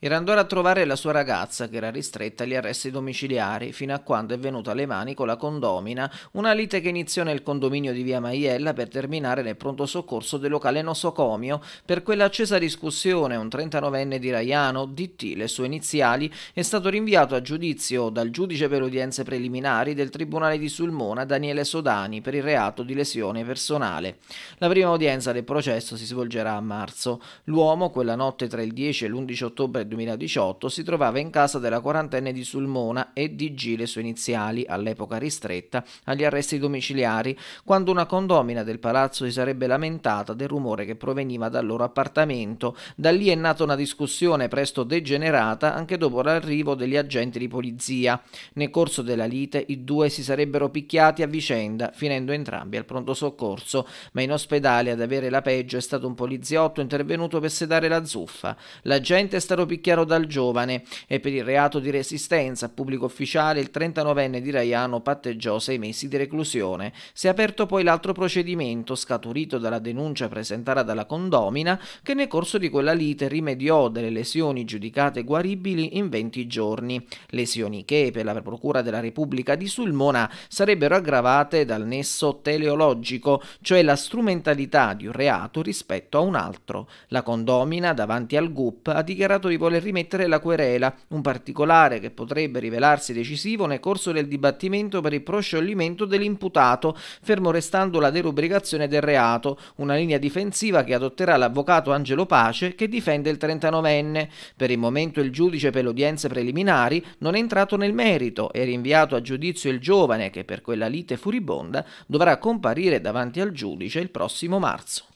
Era andato a trovare la sua ragazza, che era ristretta agli arresti domiciliari, fino a quando è venuta alle mani con la condomina, una lite che iniziò nel condominio di via Maiella per terminare nel pronto soccorso del locale nosocomio per quell'accesa discussione un 39enne di Raiano, DT, le sue iniziali, è stato rinviato a giudizio dal giudice per udienze preliminari del Tribunale di Sulmona Daniele Sodani per il reato di lesione personale. La prima udienza del processo si svolgerà a marzo. L'uomo, quella notte tra il 10 e l'11 ottobre 2018 si trovava in casa della quarantenne di Sulmona e di G le sue iniziali, all'epoca ristretta, agli arresti domiciliari, quando una condomina del palazzo si sarebbe lamentata del rumore che proveniva dal loro appartamento. Da lì è nata una discussione presto degenerata anche dopo l'arrivo degli agenti di polizia. Nel corso della lite i due si sarebbero picchiati a vicenda, finendo entrambi al pronto soccorso, ma in ospedale ad avere la peggio è stato un poliziotto intervenuto per sedare la zuffa. La gente è stato picchiato Picchiaro dal giovane e per il reato di resistenza a pubblico ufficiale il 39enne di Raiano patteggiò sei mesi di reclusione. Si è aperto poi l'altro procedimento scaturito dalla denuncia presentata dalla condomina che nel corso di quella lite rimediò delle lesioni giudicate guaribili in 20 giorni, lesioni che per la Procura della Repubblica di Sulmona sarebbero aggravate dal nesso teleologico, cioè la strumentalità di un reato rispetto a un altro. La condomina davanti al GUP ha dichiarato di voler vuole rimettere la querela, un particolare che potrebbe rivelarsi decisivo nel corso del dibattimento per il proscioglimento dell'imputato, fermo restando la derubricazione del reato, una linea difensiva che adotterà l'avvocato Angelo Pace che difende il 39enne. Per il momento il giudice per le udienze preliminari non è entrato nel merito e rinviato a giudizio il giovane che per quella lite furibonda dovrà comparire davanti al giudice il prossimo marzo.